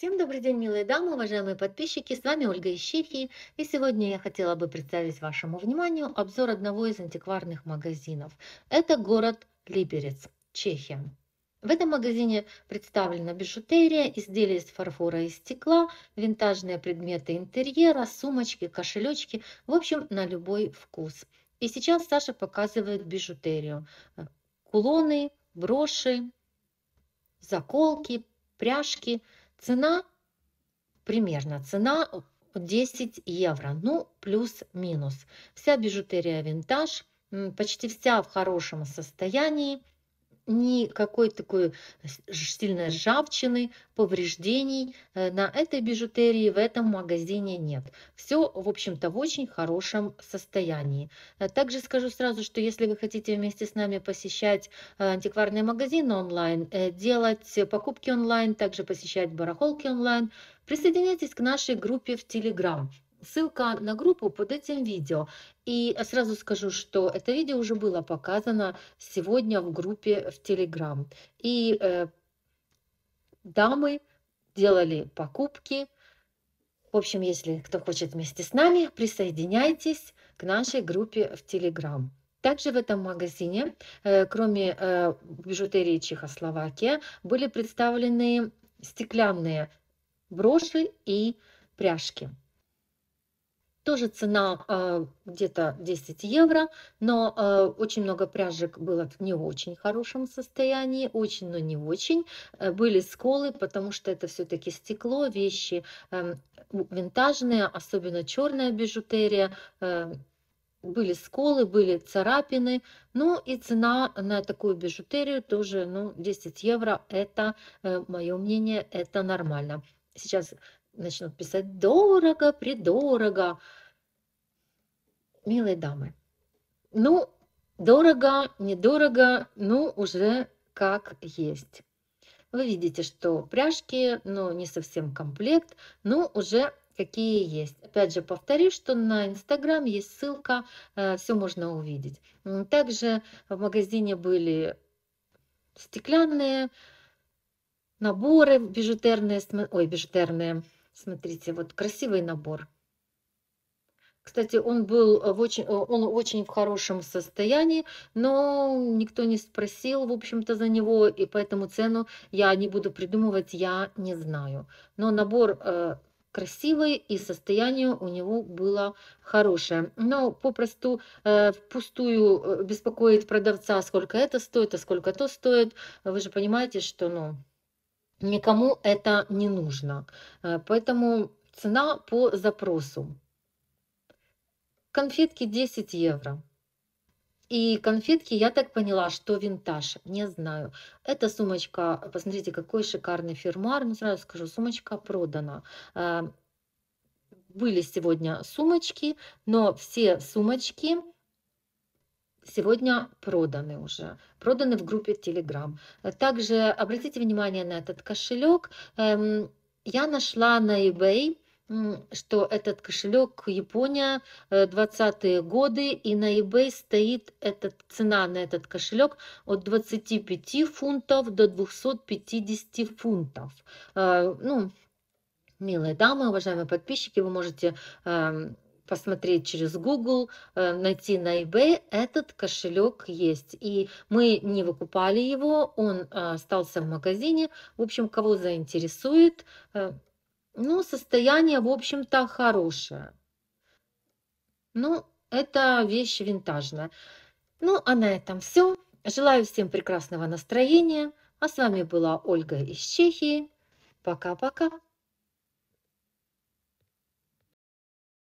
Всем добрый день, милые дамы, уважаемые подписчики, с вами Ольга Ищихи, и сегодня я хотела бы представить вашему вниманию обзор одного из антикварных магазинов. Это город Либерец, Чехия. В этом магазине представлена бижутерия, изделия из фарфора и стекла, винтажные предметы интерьера, сумочки, кошелечки, в общем, на любой вкус. И сейчас Саша показывает бижутерию. Кулоны, броши, заколки, пряжки – Цена, примерно цена 10 э, евро, ну плюс-минус. Вся бижутерия винтаж, почти вся в хорошем состоянии никакой такой сильной ржавчины, повреждений э, на этой бижутерии в этом магазине нет. Все, в общем-то, в очень хорошем состоянии. Э, также скажу сразу, что если вы хотите вместе с нами посещать э, антикварные магазины онлайн, делать покупки онлайн, также посещать барахолки онлайн, присоединяйтесь к нашей группе в телеграм Ссылка на группу под этим видео. И сразу скажу, что это видео уже было показано сегодня в группе в Телеграм. И э, дамы делали покупки. В общем, если кто хочет вместе с нами, присоединяйтесь к нашей группе в Телеграм. Также в этом магазине, э, кроме э, бижутерии Чехословакия, были представлены стеклянные броши и пряжки. Тоже цена э, где-то 10 евро, но э, очень много пряжек было в не очень хорошем состоянии, очень, но не очень. Э, были сколы, потому что это все-таки стекло, вещи э, винтажные, особенно черная бижутерия. Э, были сколы, были царапины, ну и цена на такую бижутерию тоже, ну, 10 евро, это, э, мое мнение, это нормально. Сейчас начнут писать дорого, придорого милые дамы, ну, дорого, недорого, ну, уже как есть. Вы видите, что пряжки, но не совсем комплект, ну уже какие есть. Опять же, повторю, что на Инстаграм есть ссылка, э, все можно увидеть. Также в магазине были стеклянные наборы бижутерные, ой, бижутерные, смотрите, вот красивый набор кстати, он был э, в очень, э, он очень в хорошем состоянии, но никто не спросил, в общем-то, за него, и поэтому цену я не буду придумывать, я не знаю. Но набор э, красивый, и состояние у него было хорошее. Но попросту э, впустую э, беспокоит продавца, сколько это стоит, а сколько то стоит. Вы же понимаете, что, ну, никому это не нужно. Поэтому цена по запросу. Конфетки 10 евро. И конфетки, я так поняла, что винтаж, не знаю. Эта сумочка, посмотрите, какой шикарный фирмар. Ну, сразу скажу, сумочка продана. А, были сегодня сумочки, но все сумочки сегодня проданы уже, проданы в группе Telegram. Также обратите внимание на этот кошелек. Эм, я нашла на eBay что этот кошелек Япония 20-е э, годы и на eBay стоит эта цена на этот кошелек от 25 фунтов до 250 фунтов. Э, ну, милые дамы, уважаемые подписчики, вы можете эм, посмотреть через Google, э, найти на eBay, этот кошелек есть. И мы не выкупали его, он остался в магазине. В общем, кого заинтересует, ну, состояние, в общем-то, хорошее. Ну, это вещь винтажная. Ну, а на этом все. Желаю всем прекрасного настроения. А с вами была Ольга из Чехии. Пока-пока.